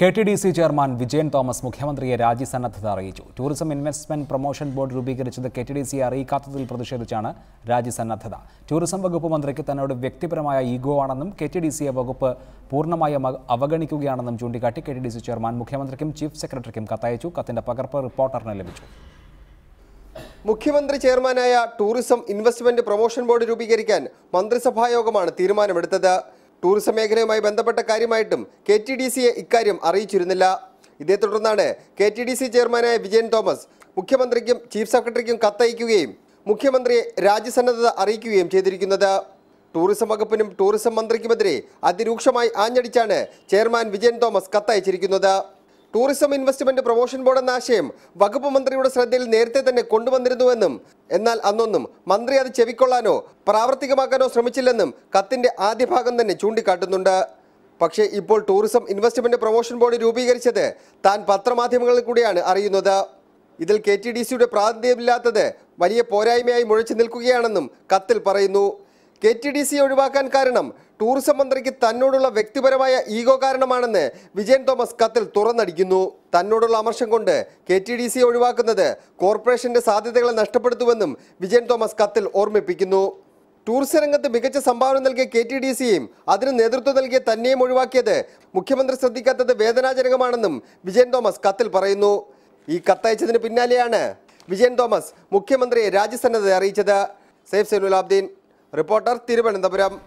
K T D C chairman Vijayan Thomas മുഖ്യമന്ത്രിയെ രാജി സന്നദ്ധത അറിയിച്ചു ടൂറിസം ഇൻവെസ്റ്റ്മെന്റ് പ്രൊമോഷൻ ബോർഡ് രൂപീകരിച്ചത് കെ ടി ഡി സി അറിയിക്കാത്തതിൽ പ്രതിഷേധിച്ചാണ് രാജി സന്നദ്ധത ടൂറിസം വകുപ്പ് മന്ത്രിക്ക് തന്നോട് വ്യക്തിപരമായ ഈഗോ ആണെന്നും കെ ടി ഡി സിയെ വകുപ്പ് പൂർണ്ണമായും അവഗണിക്കുകയാണെന്നും ചൂണ്ടിക്കാട്ടി K T D C chairman മുഖ്യമന്ത്രിക്കും ചീഫ് സെക്രട്ടറിക്കും കത്തയച്ചു കത്തിന്റെ പകർപ്പ് റിപ്പോർട്ടറിന് ലഭിച്ചു മുഖ്യമന്ത്രി ചെയർമാനായ ടൂറിസം ഇൻവെസ്റ്റ്മെന്റ് പ്രൊമോഷൻ ബോർഡ് രൂപീകരിക്കാൻ മന്ത്രിസഭായോഗമാണ് തീരുമാനമെടുത്തത് ടൂറിസം മേഖലയുമായി ബന്ധപ്പെട്ട കാര്യമായിട്ടും കെ ടി ഡി സിയെ ഇക്കാര്യം അറിയിച്ചിരുന്നില്ല ഇതേ തുടർന്നാണ് കെ ടി ഡി സി ചെയർമാനായ വിജയൻ തോമസ് മുഖ്യമന്ത്രിക്കും ചീഫ് സെക്രട്ടറിക്കും കത്തയക്കുകയും മുഖ്യമന്ത്രിയെ രാജ്യസന്നദ്ധത അറിയിക്കുകയും ചെയ്തിരിക്കുന്നത് ടൂറിസം വകുപ്പിനും ടൂറിസം മന്ത്രിക്കുമെതിരെ അതിരൂക്ഷമായി ആഞ്ഞടിച്ചാണ് ചെയർമാൻ വിജയൻ തോമസ് കത്തയച്ചിരിക്കുന്നത് ടൂറിസം ഇൻവെസ്റ്റ്മെന്റ് പ്രൊമോഷൻ ബോർഡ് എന്ന ആശയം വകുപ്പ് മന്ത്രിയുടെ ശ്രദ്ധയിൽ നേരത്തെ തന്നെ കൊണ്ടുവന്നിരുന്നുവെന്നും എന്നാൽ അന്നൊന്നും മന്ത്രി അത് ചെവിക്കൊള്ളാനോ പ്രാവർത്തികമാക്കാനോ ശ്രമിച്ചില്ലെന്നും കത്തിന്റെ ആദ്യ ഭാഗം തന്നെ ചൂണ്ടിക്കാട്ടുന്നുണ്ട് പക്ഷേ ഇപ്പോൾ ടൂറിസം ഇൻവെസ്റ്റ്മെന്റ് പ്രൊമോഷൻ ബോർഡ് രൂപീകരിച്ചത് താൻ പത്രമാധ്യമങ്ങളിൽ കൂടിയാണ് അറിയുന്നത് ഇതിൽ കെ ടി ഡി സിയുടെ പ്രാതിനിധ്യമില്ലാത്തത് വലിയ പോരായ്മയായി മുഴച്ചു നിൽക്കുകയാണെന്നും കത്തിൽ പറയുന്നു കെ ടി ഡി സി ഒഴിവാക്കാൻ കാരണം ടൂറിസം മന്ത്രിക്ക് തന്നോടുള്ള വ്യക്തിപരമായ ഈഗോ കാരണമാണെന്ന് വിജയൻ തോമസ് കത്തിൽ തുറന്നടിക്കുന്നു തന്നോടുള്ള അമർഷം കൊണ്ട് കെ ടി ഡി സി ഒഴിവാക്കുന്നത് കോർപ്പറേഷന്റെ സാധ്യതകളെ നഷ്ടപ്പെടുത്തുമെന്നും വിജയൻ തോമസ് കത്തിൽ ഓർമ്മിപ്പിക്കുന്നു ടൂറിസം രംഗത്ത് മികച്ച സംഭാവന നൽകിയ കെ ടി ഡി സിയും അതിന് നേതൃത്വം നൽകിയ തന്നെയും ഒഴിവാക്കിയത് മുഖ്യമന്ത്രി ശ്രദ്ധിക്കാത്തത് വേദനാജനകമാണെന്നും വിജയൻ തോമസ് കത്തിൽ പറയുന്നു ഈ കത്തയച്ചതിന് പിന്നാലെയാണ് വിജയൻ തോമസ് മുഖ്യമന്ത്രിയെ രാജ്യസന്നദ്ധത അറിയിച്ചത് സേഫ് സൈനുലാബ്ദീൻ റിപ്പോർട്ടർ തിരുവനന്തപുരം